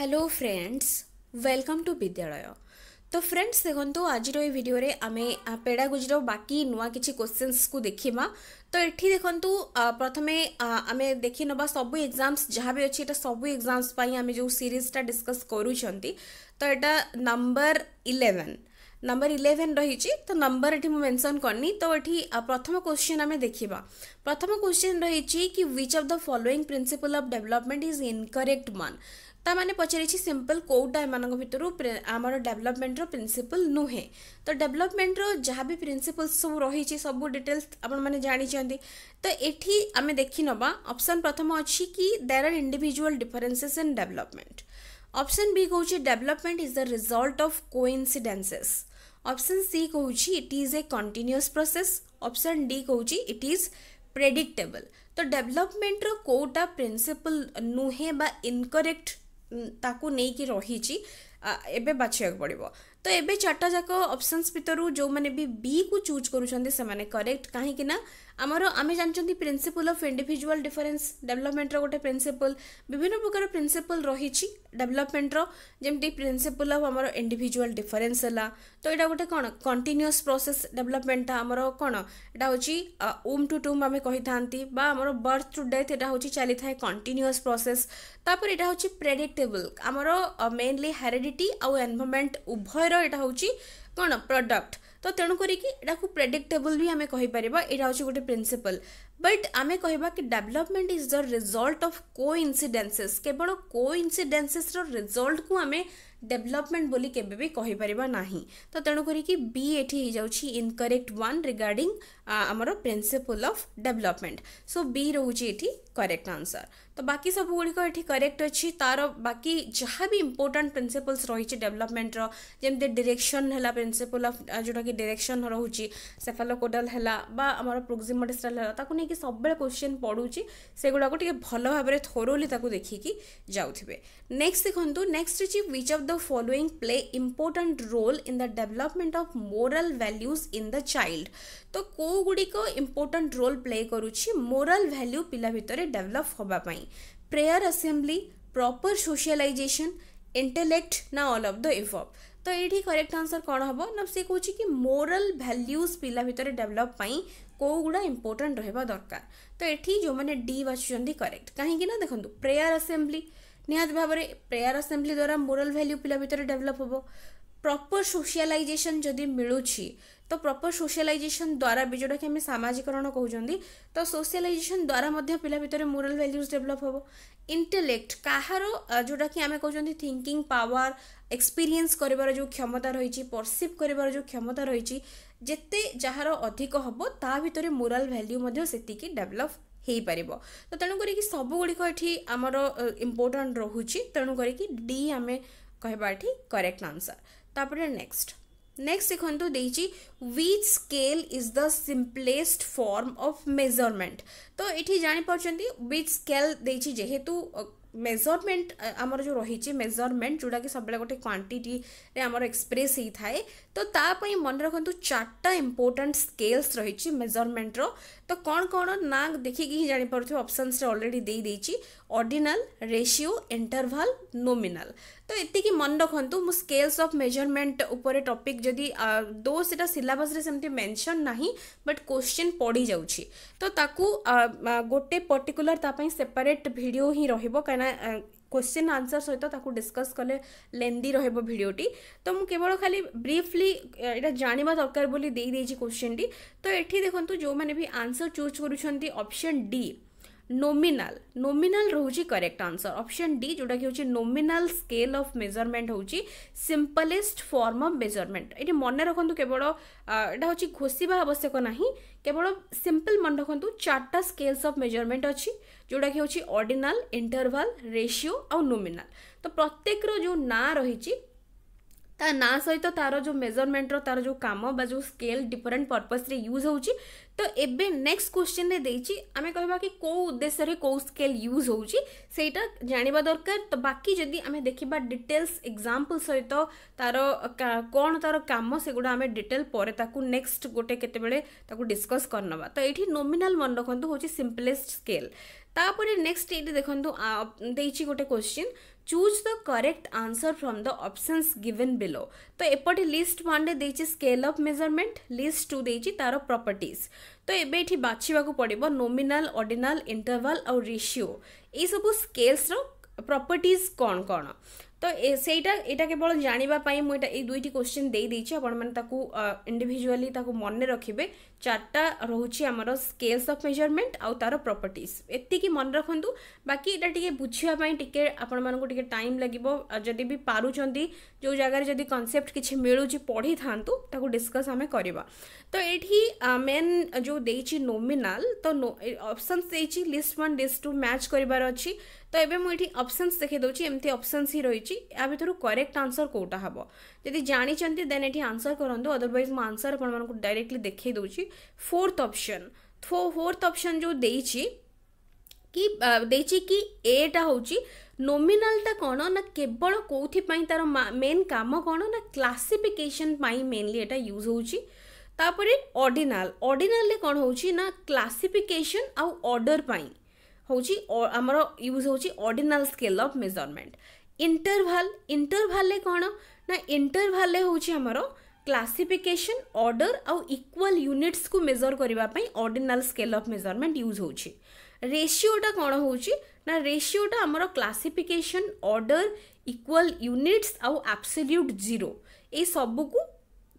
Hello friends welcome to বিদ্যালয় তো friends দেখন্তু আজির এই ভিডিওরে আমি পেডাগোজির বাকি নূয়া কিছু কোশ্চেন্সকু দেখিবা তো এটি দেখন্তু প্রথমে আমি দেখি নেবা সবু এক্সামস যা বি অছি এটা সবু এক্সামস পাই আমি যে সিরিজটা ডিসকস করুচন্তি তো এটা নম্বর 11 नंबर इलेवेन रही तो नंबर ये मुझे मेनसन करनी तो ये प्रथम क्वेश्चन आम देखा प्रथम क्वेश्चन रही कि which of the following principle of development is incorrect मान ताने पचारिंपल कौटा एम भितर आम डेभलपमेंट रिन्सीपल नुहे तो डेभलपमेंट रहा भी प्रिन्सीपल सब रही सब डिटेल्स आपंट तो ये आम देखी नवा अपसन प्रथम अच्छी कि there are individual differences in development option B कौन development is the result of coincidences option C कौन it is a continuous process option D कौन इट इज प्रेडिक्टेबल तो डेभलपमेंट रोटा प्रिन्सीपल नुहे बा इनकरेक्ट ତାକୁ ନେଇକି ରହିଛି ଏବେ ବାଛିବାକୁ ପଡ଼ିବ तो ये चार्टा जाक अपसन्स भितर जो मैंने भी बी को चूज कर करेक्ट कहीं आमर आम जानते प्रिन्सीपल अफ इंडिजुआल डिफरेन्स डेभलपमेंटर गोटे प्रिन्सीपल विभिन्न प्रकार प्रिन्सीपल रही डेभलपमेंटर जमी प्रिन्सीपल अफ आम इंडिजुआल डिफरेन्स है तो यहाँ गोटे कौन कंटिन्यूस प्रोसेस डेभलपमेंटा आमर कौन यहाँ हूँ टू टूम आम कही था बर्थ टू डेथ यहाँ हूँ चली था कंटिन्यूस प्रोसेस यहाँ हूँ प्रेडिक्टेबल आमर मेनली हेरिडिटी आउ एनभरमेंट उभयर এটা হচ্ছে কোণ প্রডক্ট তো তেণুকরি এটা প্রেডিক্টেবল বি আমি কহিপার এটা হচ্ছে গোটে প্রিন্সিপল ବଟ୍ ଆମେ କହିବା କି development is the result of coincidences କେବଳ କୋ ଇନ୍ସିଡେନ୍ସେସ୍ର ରେଜଲ୍ଟକୁ ଆମେ ଡେଭଲପମେଣ୍ଟ ବୋଲି କେବେ ବି କହିପାରିବା ନାହିଁ ତ ତେଣୁ କରିକି ବି ଏଠି ହେଇଯାଉଛି ଇନକରେକ୍ଟ ୱାନ୍ ରିଗାର୍ଡ଼ିଂ ଆମର ପ୍ରିନ୍ସିପୁଲ୍ ଅଫ୍ ଡେଭଲପମେଣ୍ଟ ସୋ ବି ରହୁଛି ଏଠି କରେକ୍ଟ ଆନ୍ସର ତ ବାକି ସବୁଗୁଡ଼ିକ ଏଠି କରେକ୍ଟ ଅଛି ତାର ବାକି ଯାହା ବି ଇମ୍ପୋର୍ଟାଣ୍ଟ ପ୍ରିନ୍ସିପଲ୍ସ ରହିଛି ଡେଭଲପମେଣ୍ଟର ଯେମିତି ଡିରେକ୍ସନ୍ ହେଲା ପ୍ରିନ୍ସିପୁଲ୍ ଅଫ୍ ଯେଉଁଟାକି ଡିରେକ୍ସନ୍ ରହୁଛି ସେଫାଲୋକୋଡାଲ୍ ହେଲା ବା ଆମର ପ୍ରୋକ୍ସିମୋଡିଷ୍ଟ୍ରାଲ୍ ହେଲା ତାକୁ ନେଇ कि सब क्वेश्चन पढ़ू से गुड़ाक भल भाव में थोरोली देखिकी जाए नेक्स्ट देखो नेक्स्ट अच्छी which of the following play important role in the development of moral values in the child तो कौगुड़िक इम्पोर्टाट रोल प्ले करुच्ची मोराल भैल्यू पिला भितर डेभलप हाँपाई prayer assembly proper socialization intellect ना अल अफ द इफ तो ये correct answer कौन हम ना सी कौन कि मोराल भैल्यूज पिला भितर डेभलपाई कौ गुड़ा इंपोर्टां रहा दरकार तो ये जो मैंने डी बाछुंट करेक्ट कहीं देखो प्रेयर आसेम्बली निहत भाव में प्रेयर आसेम्बली द्वारा मोराल भैल्यू पिला भितर डेभलप हे ପ୍ରପର୍ ସୋସିଆଲାଇଜେସନ୍ ଯଦି ମିଳୁଛି ତ ପ୍ରପର୍ ସୋସିଆଲାଇଜେସନ୍ ଦ୍ୱାରା ବି ଯେଉଁଟାକି ଆମେ ସାମାଜିକରଣ କହୁଛନ୍ତି ତ ସୋସିଆଲାଇଜେସନ୍ ଦ୍ୱାରା ମଧ୍ୟ ପିଲା ଭିତରେ ମୋରାଲ୍ ଭ୍ୟାଲ୍ୟୁଜ୍ ଡେଭଲପ୍ ହେବ ଇଣ୍ଟେଲେକ୍ଟ କାହାର ଯେଉଁଟାକି ଆମେ କହୁଛନ୍ତି ଥିଙ୍କିଂ ପାୱାର ଏକ୍ସପିରିଏନ୍ସ କରିବାର ଯେଉଁ କ୍ଷମତା ରହିଛି ପରସିଭ୍ କରିବାର ଯେଉଁ କ୍ଷମତା ରହିଛି ଯେତେ ଯାହାର ଅଧିକ ହେବ ତା ଭିତରେ ମୋରାଲ୍ ଭ୍ୟାଲ୍ୟୁ ମଧ୍ୟ ସେତିକି ଡେଭଲପ୍ ହେଇପାରିବ ତ ତେଣୁ କରିକି ସବୁଗୁଡ଼ିକ ଏଠି ଆମର ଇମ୍ପୋର୍ଟାଣ୍ଟ ରହୁଛି ତେଣୁ କରିକି ଡି ଆମେ କହିବା ଏଠି କରେକ୍ଟ ଆନ୍ସର୍ तापर नेक्स्ट नेक्स्ट देखते देखिए which scale is the simplest form of measurement তো এটি জাঁপারছেন উইথ স্কেল দিয়েছি যেহেতু মেজরমেন্ট আমার যে রয়েছে মেজরমেন্ট যেটা কি সবুলে গোটে কোয়ান্টিটিরে আমার এক্সপ্রেস হয়ে থাকে তো তাপাই মনে রাখতু চারটা ইম্পর্টাট স্কেলস রয়েছে মেজরমেন্টর তো কণ কণ না দেখিকি হি জাঁপারুথে অপসনসে অলরেডি দিয়ে দিয়েছি অর্ডিনাল রেসিও ইন্টরভাল নোমিনাল তো এতিকি মনে রাখতু মু স্কেলস অফ মেজরমেন্ট উপরে টপিক যদি দো সেটা সিলাবসে সেমতি মেনশন না বট কোশ্চিন পড়ি যাচ্ছি তো তাকে गोटे ପର୍ଟିକୁଲାର ତା सेपरेट ସେପାରେଟ୍ ही ହିଁ ରହିବ क्वेश्चन आंसर सहित ताकू डिस्कस कले लेंदी रोहबो भिडियोटी तो मु केवल खाली ब्रीफली एटा जानिबा दरकार बोली देई देइची क्वेश्चन टी तो एठी देखंतु जो माने भी आंसर चूज करूछंती ऑप्शन डी ନୋମିନାଲ ନୋମିନାଲ ରହୁଛି କରେକ୍ଟ ଆନ୍ସର ଅପସନ୍ ଡି ଯେଉଁଟାକି ହେଉଛି ନୋମିନାଲ ସ୍କେଲ୍ ଅଫ୍ ମେଜରମେଣ୍ଟ ହେଉଛି ସିମ୍ପଲେଷ୍ଟ ଫର୍ମ ଅଫ୍ ମେଜରମେଣ୍ଟ ଏଠି ମନେ ରଖନ୍ତୁ କେବଳ ଏଇଟା ହେଉଛି ଘୋଷିବା ଆବଶ୍ୟକ ନାହିଁ କେବଳ ସିମ୍ପଲ ମନେ ରଖନ୍ତୁ ଚାରିଟା ସ୍କେଲ୍ସ ଅଫ୍ ମେଜରମେଣ୍ଟ ଅଛି ଯେଉଁଟାକି ହେଉଛି ଅର୍ଡିନାଲ ଇଣ୍ଟରଭାଲ ରେସିଓ ଆଉ ନୋମିନାଲ ତ ପ୍ରତ୍ୟେକର ଯେଉଁ ନାଁ ରହିଛି ତା ନାଁ ସହିତ ତାର ଯେଉଁ ମେଜରମେଣ୍ଟର ତାର ଯେଉଁ କାମ ବା ଯେଉଁ ସ୍କେଲ୍ ଡିଫରେଣ୍ଟ ପର୍ପଜ୍ରେ ୟୁଜ୍ ହେଉଛି তো এবে নেক্সট কোশ্চিনে দিয়েছি আমি কহবা কি কেউ উদ্দেশ্যে কেউ স্কেল ইউজ হচ্ছে সেইটা জাঁয়া দরকার তো বাকি যদি আমি দেখিবা ডিটেলস এক্সাম্পল সহিত তার কোণ তার কাম সেগুলো আমি ডিটেল পরে তাকে নেক্সট গোটে কেতবে তাকে ডিসকস করে নেবা তো এটি নোমিনাল মনে রাখতু হচ্ছে সিম্পলেস্ট স্কেল তাপরে নেক্সট এটি দেখুন দেখছি গোটে question choose the correct answer from the options given below तो एपटे list one scale of measurement list two दे तार प्रपर्ट तो ये बाछवा को पड़ो नोमिनाल अर्डिनाल इंटरवाल और रेसीो यू सब स्केल्स रपर्ट कौन कौन তো সেইটা এটা কেবল জাঁয়া মু এই দুইটি কোশ্চিন দিয়েছি আপনার তাকে ইন্ডিভিজুয়ালি তাকে মনে রাখবে চারটা রয়েছে আমার স্কেলস অফ মেজরমেন্ট আার প্রপর্টিজ এতিকি মনে রাখতু বাকি এটা টিকি বুঝবা টিকি আপনার টিকি টাইম লাগিব যদি বি পুঁচ যে জায়গায় যদি কনসেপ্ট কিছু মিলুচি পড়ি থাকে তাকে ডিসকস আমি করা তো এটি মেন যে নোমিনাল তো অপসন্স দিয়েছি list one list two match করবার অ ତ ଏବେ ମୁଁ ଏଠି ଅପସନ୍ସ ଦେଖାଇ ଦେଉଛି ଏମିତି ଅପସନ୍ସ ହିଁ ରହିଛି ୟା ଭିତରୁ କରେକ୍ଟ ଆନ୍ସର କେଉଁଟା ହେବ ଯଦି ଜାଣିଛନ୍ତି ଦେନ୍ ଏଠି ଆନ୍ସର କରନ୍ତୁ ଅଦରୱାଇଜ୍ ମୁଁ ଆନ୍ସର ଆପଣମାନଙ୍କୁ ଡାଇରେକ୍ଟଲି ଦେଖାଇ ଦେଉଛି ଫୋର୍ଥ ଅପସନ୍ ଫୋର୍ଥ ଅପସନ୍ ଯେଉଁ ଦେଇଛି କି ଦେଇଛି କି ଏଟା ହେଉଛି ନୋମିନାଲଟା କ'ଣ ନା କେବଳ କେଉଁଥିପାଇଁ ତା'ର ମେନ୍ କାମ କ'ଣ ନା କ୍ଲାସିଫିକେସନ୍ ପାଇଁ ମେନ୍ଲି ଏଇଟା ୟୁଜ୍ ହେଉଛି ତାପରେ ଅର୍ଡିନାଲ ଅର୍ଡିନାଲରେ କ'ଣ ହେଉଛି ନା କ୍ଲାସିଫିକେସନ୍ ଆଉ ଅର୍ଡ଼ର ପାଇଁ हूँ आम यूज हूँ ordinal scale of measurement interval interval कौन ना इंटरभाल हूँ आमर क्लासीफिकेसन अर्डर आउ इक्वाल यूनिट्स को मेजर करने ordinal scale of measurement use होशिओटा कौन हो ना रेसीोटा आमर क्लासीफिकेसन अर्डर इक्वाल यूनिट्स आउ आबसल्यूट जीरो ये सबको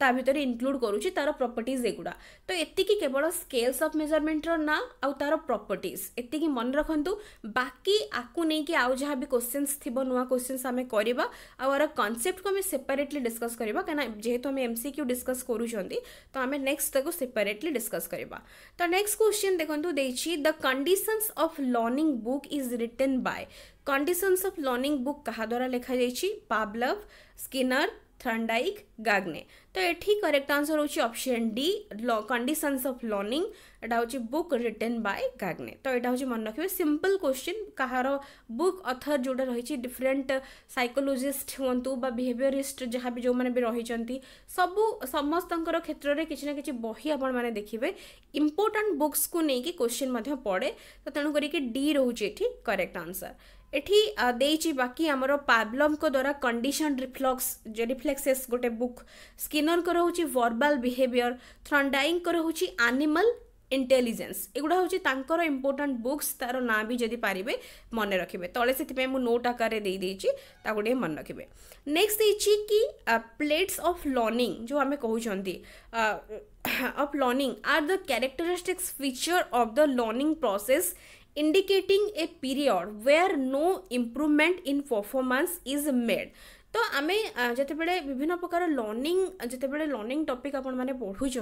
ତା ଭିତରେ ଇନକ୍ଲୁଡ଼ କରୁଛି ତାର ପ୍ରପର୍ଟିଜ୍ ଏଗୁଡ଼ା ତ ଏତିକି କେବଳ ସ୍କେଲ୍ସ ଅଫ୍ ମେଜରମେଣ୍ଟର ନାଁ ଆଉ ତାର ପ୍ରପର୍ଟିଜ୍ ଏତିକି ମନେ ରଖନ୍ତୁ ବାକି ଆକୁ ନେଇକି ଆଉ ଯାହା ବି କୋଶ୍ଚିନ୍ସ ଥିବ ନୂଆ କୋଶ୍ଚିନ୍ସ ଆମେ କରିବା ଆଉ ଆର କନସେପ୍ଟକୁ ଆମେ ସେପାରେଟଲି ଡିସ୍କସ୍ କରିବା କାହିଁକିନା ଯେହେତୁ ଆମେ ଏମ୍ ସି କ୍ୟୁ ଡିସ୍କସ୍ କରୁଛନ୍ତି ତ ଆମେ ନେକ୍ସଟ ତାକୁ ସେପାରେଟଲି ଡିସ୍କସ୍ କରିବା ତ ନେକ୍ସଟ କୋଶ୍ଚିନ୍ ଦେଖନ୍ତୁ ଦେଇଛି the conditions of learning book is written by conditions of learning book କାହା ଦ୍ୱାରା ଲେଖାଯାଇଛି ପାବ୍ଲଭ ସ୍କିନର થર્નડાઇક ગાગને તો એથી કરેક્ટ આન્સર ହେଉଛି option D conditions of learning ଏଇଟା ହେଉଛି ବୁକ୍ ରିଟେନ୍ ବାଇ ଗାଗ୍ନେ ତ ଏଇଟା ହେଉଛି ମନେ ରଖିବେ ସିମ୍ପଲ୍ କ୍ୱେଶ୍ଚିନ୍ କାହାର ବୁକ୍ ଅଥର ଯେଉଁଟା ରହିଛି ଡିଫରେଣ୍ଟ ସାଇକୋଲୋଜିଷ୍ଟ ହୁଅନ୍ତୁ ବା ବିହେଭିଅରିଷ୍ଟ ଯାହା ବି ଯେଉଁମାନେ ବି ରହିଛନ୍ତି ସବୁ ସମସ୍ତଙ୍କର କ୍ଷେତ୍ରରେ କିଛି ନା କିଛି ବହି ଆପଣମାନେ ଦେଖିବେ ଇମ୍ପୋର୍ଟାଣ୍ଟ ବୁକ୍ସକୁ ନେଇକି କ୍ୱେଶ୍ଚିନ୍ ମଧ୍ୟ ପଡ଼େ ତ ତେଣୁ କରିକି ଡି ରହୁଛି ଏଠି କରେକ୍ଟ ଆନ୍ସର एठी बाकी आमर पाब्लम को द्वारा कंडीशन रिफ्लक्स जो रिफ्लेक्सेस गोटे बुक स्किनर को रोचे वर्बाल बिहेवियर थ्रंडाइंग को रोचे आनिमल इंटेलिजेंस एगुड़ा हूँ तरह इम्पोर्टाट बुक्स तार ना भी जब पारे मन रखे तले से मुझे नोट आकार मन रखे नेक्स्ट देखिए कि प्लेट्स अफ लर्णिंग जो आम कौन of learning are the characteristics feature of the learning process indicating a period where no improvement in performance is made तो आम जितेबले विभिन्न प्रकार लर्णिंग जितेबले लर्णिंग टपिक आपण मैंने पढ़ुंट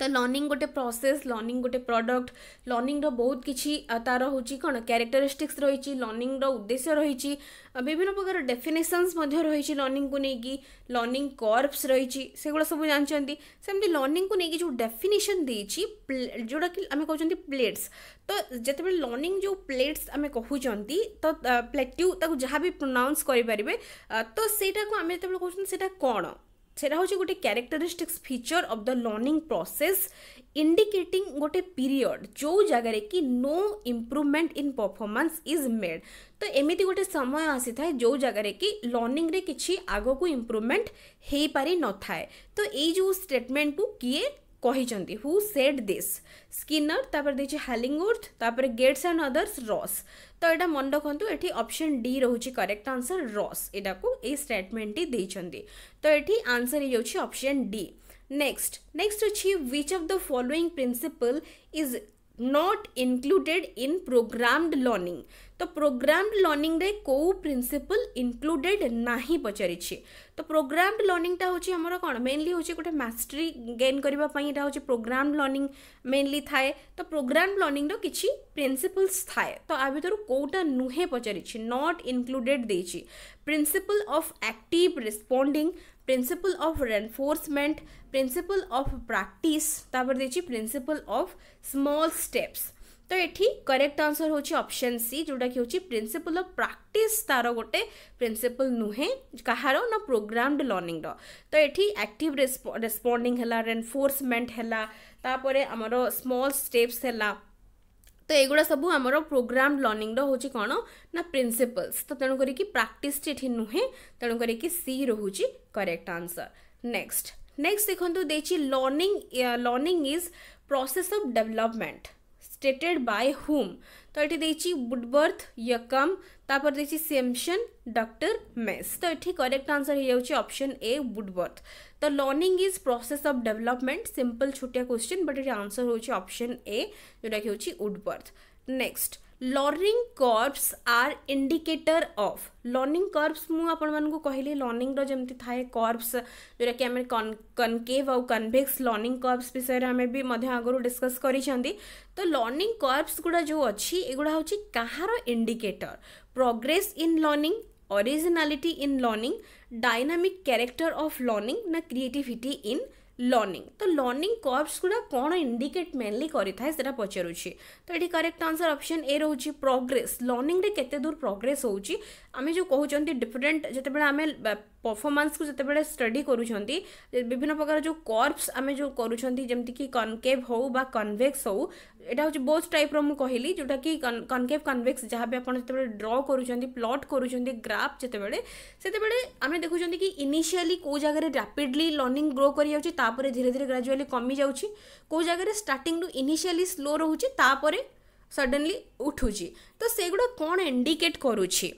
ତ ଲର୍ଣ୍ଣିଂ ଗୋଟେ ପ୍ରୋସେସ୍ ଲର୍ଣ୍ଣିଂ ଗୋଟେ ପ୍ରଡ଼କ୍ଟ ଲର୍ଣ୍ଣିଂର ବହୁତ କିଛି ତା'ର ହେଉଛି କ'ଣ କ୍ୟାରେକ୍ଟରିଷ୍ଟିକ୍ସ ରହିଛି ଲର୍ଣ୍ଣିଂର ଉଦ୍ଦେଶ୍ୟ ରହିଛି ବିଭିନ୍ନ ପ୍ରକାର ଡେଫିନେସନ୍ସ ମଧ୍ୟ ରହିଛି ଲର୍ଣ୍ଣିଂକୁ ନେଇକି ଲର୍ଣ୍ଣିଂ କର୍ଭସ୍ ରହିଛି ସେଗୁଡ଼ା ସବୁ ଜାଣିଛନ୍ତି ସେମିତି ଲର୍ଣ୍ଣିଂକୁ ନେଇକି ଯେଉଁ ଡେଫିନେସନ୍ ଦେଇଛି ଯେଉଁଟାକି ଆମେ କହୁଛନ୍ତି ପ୍ଲେଟ୍ସ ତ ଯେତେବେଳେ ଲର୍ଣ୍ଣିଂ ଯେଉଁ ପ୍ଲେଟ୍ସ ଆମେ କହୁଛନ୍ତି ତ ପ୍ଲେଟ୍ୟୁ ତାକୁ ଯାହା ବି ପ୍ରୋନାଉନ୍ସ କରିପାରିବେ ତ ସେଇଟାକୁ ଆମେ ଯେତେବେଳେ କହୁଛନ୍ତି ସେଇଟା କ'ଣ সেটা হচ্ছে গোটে characteristics feature of the learning process indicating গোটে পিরিয়ড ଯେଉଁ ଜାଗାରେ କି no improvement in performance is made ତ ଏମିତି ଗୋଟେ ସମୟ ଆସିଥାଏ ଯେଉଁ ଜାଗାରେ କି ଲର୍ଣ୍ଣିଂରେ କିଛି ଆଗକୁ ଇମ୍ପ୍ରୁଭମେଣ୍ଟ ହେଇପାରିନଥାଏ ତ ଏଇ ଯେଉଁ ଷ୍ଟେଟମେଣ୍ଟକୁ କିଏ କହିଛନ୍ତି ହୁ ସେଟ୍ ଦିସ୍ ସ୍କିନର ତାପରେ ଦେଇଛି ହାଲିଙ୍ଗୱର୍ଥ ତାପରେ ଗେଟ୍ସ ଆଣ୍ଡ ଅଦର୍ସ ରସ୍ ତ ଏଇଟା ମନେ ରଖନ୍ତୁ ଏଠି ଅପସନ୍ ଡି ରହୁଛି କରେକ୍ଟ ଆନ୍ସର୍ ରସ୍ ଏଇଟାକୁ ଏଇ ଷ୍ଟେଟମେଣ୍ଟଟି ଦେଇଛନ୍ତି ତ ଏଠି ଆନ୍ସର୍ ହେଇଯାଉଛି ଅପସନ୍ ଡି ନେକ୍ସଟ ନେକ୍ସଟ ଅଛି which of the following principle is not included in programmed learning તો પ્રોગ્રામ્ડ લર્નિંગ્રે କେଉଁ ପ୍ରିନ୍ସିପଲ୍ ଇନକ୍ଲୁଡେଡ୍ ନାହିଁ ପଚାରିଛି ତ ପ୍ରୋଗ୍ରାମ୍ଡ ଲର୍ଣ୍ଣିଂଟା ହେଉଛି ଆମର କ'ଣ ମେନଲି ହେଉଛି ଗୋଟେ ମାଷ୍ଟରୀ ଗେନ୍ କରିବା ପାଇଁ ଏଇଟା ହେଉଛି ପ୍ରୋଗ୍ରାମ୍ଡ ଲର୍ଣ୍ଣିଂ ମେନଲି ଥାଏ ତ ପ୍ରୋଗ୍ରାମ୍ଡ ଲର୍ଣ୍ଣିଂର କିଛି ପ୍ରିନ୍ସିପଲ୍ସ ଥାଏ ତ ଆ ଭିତରୁ କେଉଁଟା ନୁହେଁ ପଚାରିଛି ନଟ୍ ଇନକ୍ଲୁଡେଡ୍ ଦେଇଛି principle of active responding principle of reinforcement principle of practice ତାପରେ ଦେଇଛି ପ୍ରିନ୍ସିପଲ୍ ଅଫ୍ ସ୍ମଲ୍ ଷ୍ଟେପ୍ସ तो ये करेक्ट आंसर हूँ अप्सन सी जोटा कि हूँ प्रिन्सीपल अफ प्राक्ट तार गोटे प्रिन्सीपल नुहे कहार ना प्रोग्रामड लर्णिंग तो ये आक्ट है एनफोर्समेंट है आमर स्मल स्टेप्स है तो युवा सब आम प्रोग्राम लर्णिंग हूँ कौन ना प्रिन्सीपल्स तो तेणु करी नुहे तेणु करी रोच करेक्ट आंसर नेक्स्ट नेक्स्ट देखो देखिए learning learning is process of development stated by whom तो ये देखिए वुडबर्थ यकम तापर देखिए सेमसन डक्टर मेस तो ये करेक्ट आंसर हो जाए ऑप्शन ए वुडबर्थ तो learning is process of development simple छोटिया क्वेश्चन बट ये आंसर होप्शन ए जोटा कि हूँ Woodworth next learning curves are indicator of learning curves ମୁଁ ଆପଣମାନଙ୍କୁ କହିଲି ଲର୍ଣ୍ଣିଂର ଯେମିତି ଥାଏ କର୍ଭସ୍ ଯେଉଁଟାକି ଆମେ କନକେଭ୍ ଆଉ କନଭେକ୍ସ ଲର୍ଣ୍ଣିଂ କର୍ଭସ୍ ବିଷୟରେ ଆମେ ବି ମଧ୍ୟ ଆଗରୁ ଡିସ୍କସ୍ କରିଛନ୍ତି ତ ଲର୍ଣ୍ଣିଂ କର୍ଭସ୍ ଗୁଡ଼ା ଯେଉଁ ଅଛି ଏଗୁଡ଼ା ହେଉଛି କାହାର indicator progress in learning originality in learning dynamic character of learning ନା କ୍ରିଏଟିଭିଟି ଇନ୍ ଲର୍ଣ୍ଣିଂ ତ ଲର୍ଣ୍ଣିଂ କର୍ଭସ୍ ଗୁଡ଼ା କ'ଣ ଇଣ୍ଡିକେଟ୍ ମେନଲି କରିଥାଏ ସେଟା ପଚାରୁଛି ତ ଏଠି କରେକ୍ଟ ଆନ୍ସର୍ ଅପସନ୍ ଏ ରହୁଛି ପ୍ରୋଗ୍ରେସ୍ ଲର୍ଣ୍ଣିଂରେ କେତେ ଦୂର ପ୍ରୋଗ୍ରେସ୍ ହେଉଛି ଆମେ ଯେଉଁ କହୁଛନ୍ତି ଡିଫରେଣ୍ଟ ଯେତେବେଳେ ଆମେ ପରଫର୍ମାନ୍ସକୁ ଯେତେବେଳେ ଷ୍ଟଡି କରୁଛନ୍ତି ବିଭିନ୍ନ ପ୍ରକାର ଯେଉଁ କର୍ଭସ୍ ଆମେ ଯେଉଁ କରୁଛନ୍ତି ଯେମିତିକି କନକେଭ୍ ହେଉ ବା କନଭେକ୍ସ ହେଉ ଏଇଟା ହେଉଛି ବୋଥ୍ ଟାଇପ୍ର ମୁଁ କହିଲି ଯେଉଁଟାକି କନକେଭ୍ କନଭେକ୍ସ ଯାହା ବି ଆପଣ ଯେତେବେଳେ ଡ୍ର କରୁଛନ୍ତି ପ୍ଲଟ୍ କରୁଛନ୍ତି ଗ୍ରାଫ୍ ଯେତେବେଳେ ସେତେବେଳେ ଆମେ ଦେଖୁଛନ୍ତି କି ଇନିସିଆଲି କେଉଁ ଜାଗାରେ ରାପିଡ଼୍ଲି ଲର୍ଣ୍ଣିଂ ଗ୍ରୋ କରିଯାଉଛି ତାପରେ ଧୀରେ ଧୀରେ ଗ୍ରାଜୁଆଲି କମିଯାଉଛି କେଉଁ ଜାଗାରେ ଷ୍ଟାର୍ଟିଂରୁ ଇନିସିଆଲି ସ୍ଲୋ ରହୁଛି ତାପରେ ସଡନଲି ଉଠୁଛି ତ ସେଗୁଡ଼ା କ'ଣ ଇଣ୍ଡିକେଟ୍ କରୁଛି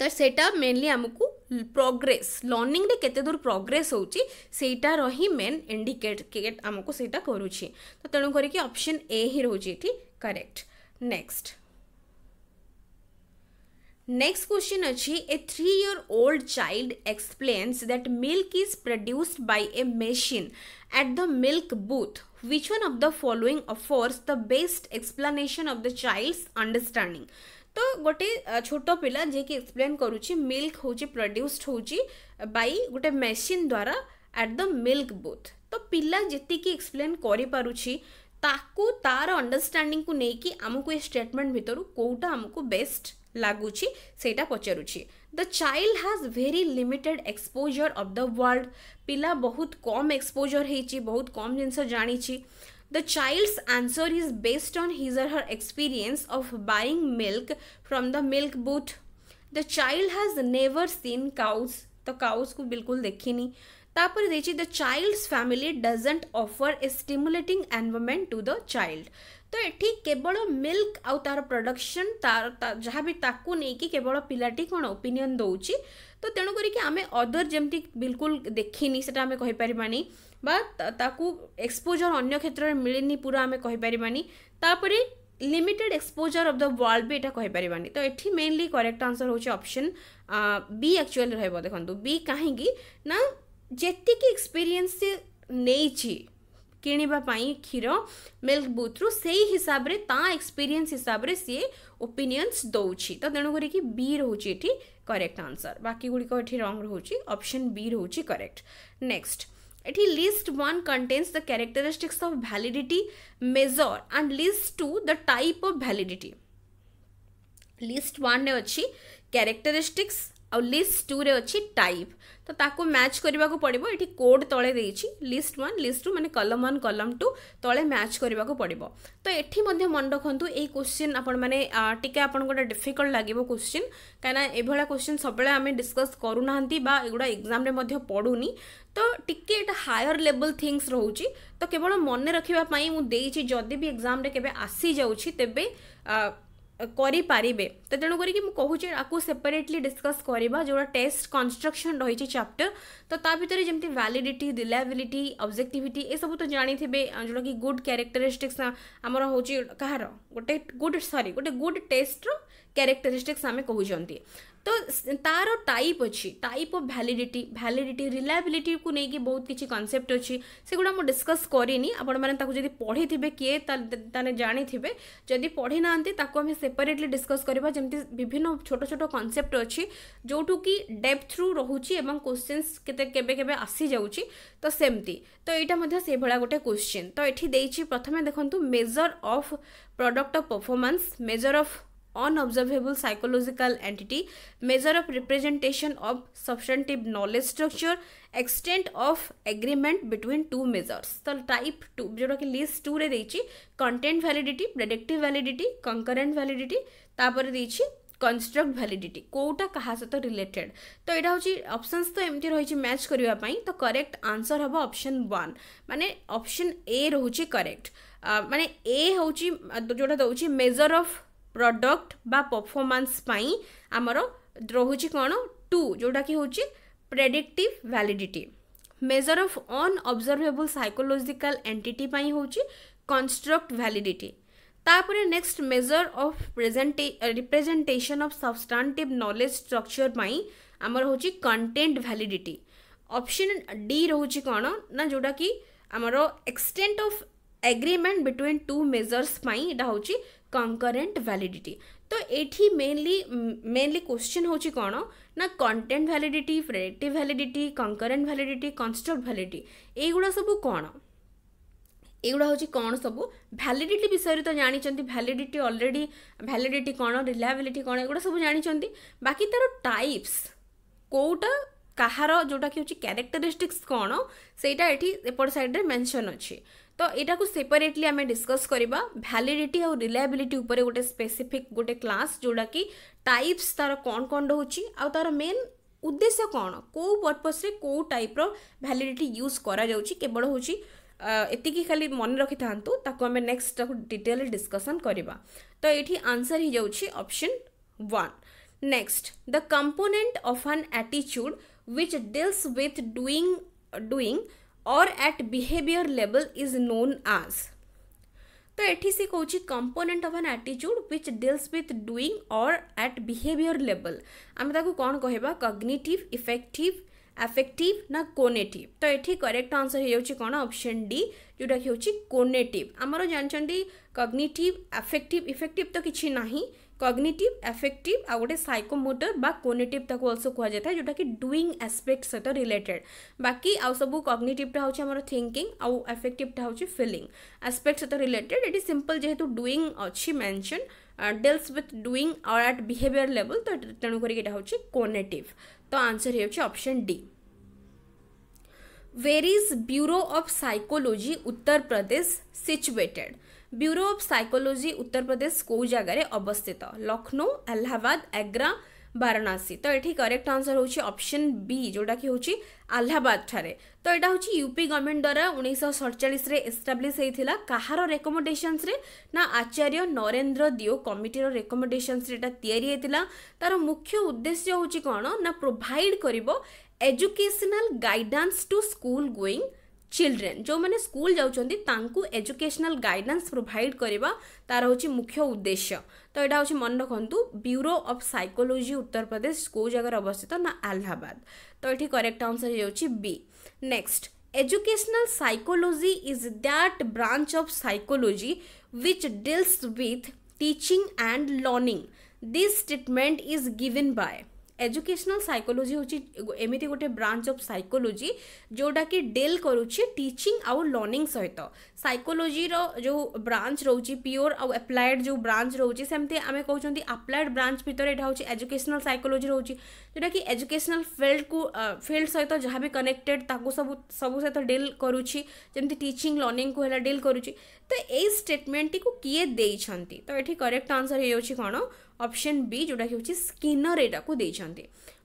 तो सेटा मेनली आमको प्रोग्रेस लर्निंग रे दूर प्रोग्रेस होउची सेटा रही मेन इंडिकेट आमको सेटा करूची तो तणु ऑप्शन ए ही रहउची एठी करेक्ट नेक्स्ट नेक्स्ट क्वेश्चन अच्छी a three year old child explains that milk is produced by a machine at the milk booth which one of the following affords the best explanation of the child's understanding तो गोटे छोट पिला जे कि explain करुच्ची milk हूँ produced हो by गोटे मेसीन द्वारा एट द मिल्क बुथ तो पिला जी एक्सप्लेन ताकु तार अंडरस्टैंडिंग को लेकिन आमको ये स्टेटमेंट भितर कौटा आमको बेस्ट लगुच पचारूँ the child has very limited exposure of the world पिला बहुत कम एक्सपोजर हो बहुत कम जिनस जाणी the child's answer is based on his or her experience of buying milk from the milk booth the child has never seen cows तो cows को बिल्कुल देखी नहीं तापर देखिए the child's family doesn't offer a stimulating environment to the child तो ये केवल मिल्क आउ तार प्रडक्शन तार जहाँ भी ताकू नहीं कि केवल पिलाटी कौन ओपिनियन दौर तो तेणुक आम अदर जमी बिल्कुल देखनी से कहीपरबानी ବା ତାକୁ ଏକ୍ସପୋଜର୍ ଅନ୍ୟ କ୍ଷେତ୍ରରେ ମିଳିନି ପୁରା ଆମେ କହିପାରିବାନି ତାପରେ limited exposure of the world भी यहाँ कहींपर तो ये मेनली करेक्ट आंसर हूँ ऑप्शन बी एक्चुअल रहा देखो बी कहीं ना जेतिक एक्सपीरियंस नहीं किणापाई क्षीर मिल्क बुथ्रु से हिसाब से एक्सपीरियंस हिसाब से सी ओपिनियंस दौर तो तेणु करी रोचे ये करेक्ट आंसर बाकी गुड़िक रंग रोचे ऑप्शन बी रोचे correct next At least 1 contains the characteristics of validity measure and list 2 the type of validity. List 1 रे characteristics और list 2 रे type. তো ତାକୁ ମ୍ୟାଚ୍ କରିବାକୁ ପଡ଼ିବ ଏଠି କୋଡ଼୍ ତଳେ ଦେଇଛି ଲିଷ୍ଟ ୱାନ୍ ଲିଷ୍ଟ ଟୁ ମାନେ କଲମ୍ ୱାନ୍ କଲମ୍ ଟୁ ତଳେ ମ୍ୟାଚ୍ କରିବାକୁ ପଡ଼ିବ ତ ଏଠି ମଧ୍ୟ ମନେ ରଖନ୍ତୁ ଏଇ କୋଶ୍ଚିନ୍ ଆପଣମାନେ ଟିକେ ଆପଣଙ୍କୁ ଗୋଟେ ଡିଫିକଲ୍ଟ ଲାଗିବ କୋଶ୍ଚିନ୍ କାହିଁକିନା ଏଭଳିଆ କୋଶ୍ଚିନ୍ ସବୁବେଳେ ଆମେ ଡିସ୍କସ୍ କରୁନାହାନ୍ତି ବା ଏଗୁଡ଼ା ଏକ୍ଜାମ୍ରେ ମଧ୍ୟ ପଡ଼ୁନି ତ ଟିକେ ଏଇଟା ହାୟର ଲେବଲ୍ ଥିଙ୍ଗସ୍ ରହୁଛି ତ କେବଳ ମନେ ରଖିବା ପାଇଁ ମୁଁ ଦେଇଛି ଯଦି ବି ଏକ୍ଜାମ୍ରେ କେବେ ଆସିଯାଉଛି ତେବେ করি পারিবে তেনু করি কি মকহু যে আকু সেপারেটলি ডিসকাস করিবা জড়া টেস্ট কনস্ট্রাকশন রইছি চ্যাপ্টার তো তা ভিতর যেমতি वैलिडিটি রিলায়েবিলিটি অবজেক্টিভিটি এ সব তো জানি থিবে আঞ্জল কি গুড ক্যারেক্টারিস্টিকস আমরা হউচি কহার গটে গুড সরি গটে গুড টেস্ট ক্যারেক্টারিস্টিকস আমি কহু জন্তি ତ ତାର ଟାଇପ୍ ଅଛି ଟାଇପ୍ ଅଫ୍ ଭ୍ୟାଲିଡିଟି ଭ୍ୟାଲିଡିଟି ରିଲାଏବିଲିଟିକୁ ନେଇକି ବହୁତ କିଛି କନସେପ୍ଟ ଅଛି ସେଗୁଡ଼ା ମୁଁ ଡିସ୍କସ୍ କରିନି ଆପଣମାନେ ତାକୁ ଯଦି ପଢ଼ିଥିବେ କିଏ ତାହେଲେ ଜାଣିଥିବେ ଯଦି ପଢ଼ିନାହାନ୍ତି ତାକୁ ଆମେ ସେପାରେଟଲି ଡିସ୍କସ୍ କରିବା ଯେମିତି ବିଭିନ୍ନ ଛୋଟ ଛୋଟ କନସେପ୍ଟ ଅଛି ଯେଉଁଠୁ କି ଡେପ୍ଥରୁ ରହୁଛି ଏବଂ କୋଶ୍ଚିନ୍ସ କେତେ କେବେ କେବେ ଆସିଯାଉଛି ତ ସେମିତି ତ ଏଇଟା ମଧ୍ୟ ସେଇଭଳିଆ ଗୋଟେ କୋଶ୍ଚିନ୍ ତ ଏଠି ଦେଇଛି ପ୍ରଥମେ ଦେଖନ୍ତୁ measure of product of performance measure of unobservable psychological entity, measure of representation of substantive knowledge structure, extent of agreement between two measures. So type 2 ଯେଉଁଟାକି list 2ରେ ଦେଇଛି content validity, predictive validity, concurrent validity, construct ତାପରେ ଦେଇଛି কনস্ট্রক্ট validity কোটা কাহা সহ related তো options হচ্ছে options তো এমতি রয়েছে ম্যাচ করা তো করেক্ট আনসর হব option ওয়ান মানে অপশন এ রয়েছে করেক্ট মানে এ হচ্ছে যেটা দেছি মেজর অফ ପ୍ରଡ଼କ୍ଟ ବା ପରଫର୍ମାନ୍ସ ପାଇଁ ଆମର ରହୁଛି କ'ଣ ଟୁ ଯେଉଁଟାକି ହେଉଛି predictive validity measure of unobservable psychological entity ପାଇଁ ହେଉଛି କନଷ୍ଟ୍ରକ୍ଟ ଭ୍ୟାଲିଡିଟି ତାପରେ next measure of present representation of substantive knowledge structure ପାଇଁ ଆମର ହେଉଛି କଣ୍ଟେଣ୍ଟ ଭ୍ୟାଲିଡିଟି ଅପସନ୍ ଡି ରହୁଛି କ'ଣ ନା ଯେଉଁଟାକି ଆମର extent of agreement between two measures ପାଇଁ ଏଇଟା ହେଉଛି concurrent validity তো এটি মেনলি মেনলি কোশ্চেন হচ্ছে কোণ না content validity predictive validity concurrent validity construct validity এইগুড়া সব কোণ এইগুড়া হচ্ছে কোণ সব ভ্যালিডিটি বিষয়ে তো জাঁচান ভ্যালিডিটি অলরেডি ভ্যালিডিটি কোণ রিলায়াবিলিটি কোণ এগুড়া সব জাঁচান বাকি তার টাইপস কোটা কাহার যেটা কি হচ্ছে ক্যারেক্টারিস্টিক্স কোণ সেইটা এটি এপট সাইড্রে মেনশন অছে ତ ଏଇଟାକୁ ସେପାରେଟଲି ଆମେ ଡିସ୍କସ୍ କରିବା ଭ୍ୟାଲିଡିଟି ଆଉ ରିଲାଏବିଲିଟି ଉପରେ ଗୋଟେ ସ୍ପେସିଫିକ୍ ଗୋଟେ କ୍ଲାସ୍ ଯେଉଁଟାକି ଟାଇପ୍ସ ତା'ର କ'ଣ କ'ଣ ରହୁଛି ଆଉ ତା'ର ମେନ୍ ଉଦ୍ଦେଶ୍ୟ କ'ଣ କେଉଁ ପର୍ପସ୍ରେ କେଉଁ ଟାଇପ୍ର ଭ୍ୟାଲିଡିଟି ୟୁଜ୍ କରାଯାଉଛି କେବଳ ହେଉଛି ଏତିକି ଖାଲି ମନେ ରଖିଥାନ୍ତୁ ତାକୁ ଆମେ ନେକ୍ସଟ ତାକୁ ଡିଟେଲରେ ଡିସ୍କସନ୍ କରିବା ତ ଏଇଠି ଆନ୍ସର୍ ହେଇଯାଉଛି option one next the component of an ଆଟିଚ୍ୟୁଡ୍ which deals with doing doing और at behaviour level is known as तो ये सी कौच कंपोनेंट अफ एन आटीच्यूड व्विच डिल्स विथ डुईंग और एट बिहेवियर लेवल आम कौन कह कग्निटिव इफेक्टिव एफेक्टिव ना कोनेटिव तो ये करेक्ट आंसर हो कौन ऑप्शन डी जोटा कि हूँ कोनेटिव आमर जानते कग्निटिव एफेक्टिव इफेक्टिव तो किसी ना কগনিটিভ এফেক্টিভ আর গোটে সাইকোমোটর বা কোনেটিভ তাকে অলসো কুহযাই থাকে যেটা কি ডুইং আসপেক্ট সহ রিলেটেড বাকি আউ সব কগনিটিভটা হচ্ছে আমার থিঙ্কিং আউ এফেক্টিভটা হচ্ছে ফিলিং আসপেক্ট সহ রিলেটেড এটি সিম্পল যেহেতু ডুইং অছি মেনশন ডেলস উইথ ডুইং আর আট বিহেভিয়ার লেভেল তো তেণুকরি এটা হচ্ছে কোনেটিভ তো আনসর হচ্ছে option D where is bureau of psychology uttar pradesh situated bureau of psychology Uttar Pradesh କେଉଁ ଜାଗାରେ ଅବସ୍ଥିତ ଲକ୍ଷ୍ନୌ ଆହ୍ଲାବାଦ ଆଗ୍ରା ବାରଣାସୀ ତ ଏଠି କରେକ୍ଟ ଆନ୍ସର୍ ହେଉଛି ଅପସନ୍ ବି ଯେଉଁଟାକି ହେଉଛି ଆହ୍ଲାବାଦ ଠାରେ ତ ଏଇଟା ହେଉଛି ୟୁପି ଗଭର୍ଣ୍ଣମେଣ୍ଟ ଦ୍ୱାରା ଉଣେଇଶହ ସଡ଼ଚାଳିଶରେ ଏଷ୍ଟାବ୍ଲିଶ ହେଇଥିଲା କାହାର ରେକମେଣ୍ଡେସନ୍ସରେ ନା ଆଚାର୍ଯ୍ୟ ନରେନ୍ଦ୍ର ଦିଓ କମିଟିର ରେକମେଣ୍ଡେସନ୍ସରେ ଏଇଟା ତିଆରି ହେଇଥିଲା ତାର ମୁଖ୍ୟ ଉଦ୍ଦେଶ୍ୟ ହେଉଛି କ'ଣ ନା ପ୍ରୋଭାଇଡ଼୍ କରିବ educational guidance to school going children जो मैंने स्कूल तांकु एजुकेशनल गाइडेंस प्रोवाइड करवा तार हूँ मुख्य उद्देश्य तो यहाँ हूँ मन रखु bureau of psychology Uttar Pradesh कौ जगह अवस्थित ना आल्लाहाबाद तो ये correct answer B next educational psychology is that branch of psychology which deals with teaching and learning this treatment is given by educational psychology ହେଉଛି ଏମିତି ଗୋଟେ ବ୍ରାଞ୍ଚ ଅଫ୍ ସାଇକୋଲୋଜି ଯେଉଁଟାକି ଡିଲ୍ କରୁଛି ଟିଚିଂ ଆଉ ଲର୍ଣ୍ଣିଂ ସହିତ ସାଇକୋଲୋଜିର ଯେଉଁ ବ୍ରାଞ୍ଚ ରହୁଛି ପିଓର ଆଉ ଆପ୍ଲାଏଡ଼୍ ଯେଉଁ ବ୍ରାଞ୍ଚ ରହୁଛି ସେମିତି ଆମେ କହୁଛନ୍ତି ଆପ୍ଲାଏଡ଼୍ ବ୍ରାଞ୍ଚ ଭିତରେ ଏଇଟା ହେଉଛି ଏଜୁକେସନାଲ୍ ସାଇକୋଲୋଜି ରହୁଛି ଯେଉଁଟାକି ଏଜୁକେସନାଲ୍ ଫିଲ୍ଡକୁ ଫିଲ୍ଡ ସହିତ ଯାହା ବି କନେକ୍ଟେଡ଼୍ ତାକୁ ସବୁ ସବୁ ସହିତ ଡିଲ୍ କରୁଛି ଯେମିତି ଟିଚିଂ ଲର୍ଣ୍ଣିଂକୁ ହେଲା ଡିଲ୍ କରୁଛି ତ ଏଇ ଷ୍ଟେଟମେଣ୍ଟଟିକୁ କିଏ ଦେଇଛନ୍ତି ତ ଏଠି କରେକ୍ଟ ଆନ୍ସର୍ ହେଇଯାଉଛି କ'ଣ অপশন বি যেটা হচ্ছে স্কিনর এটা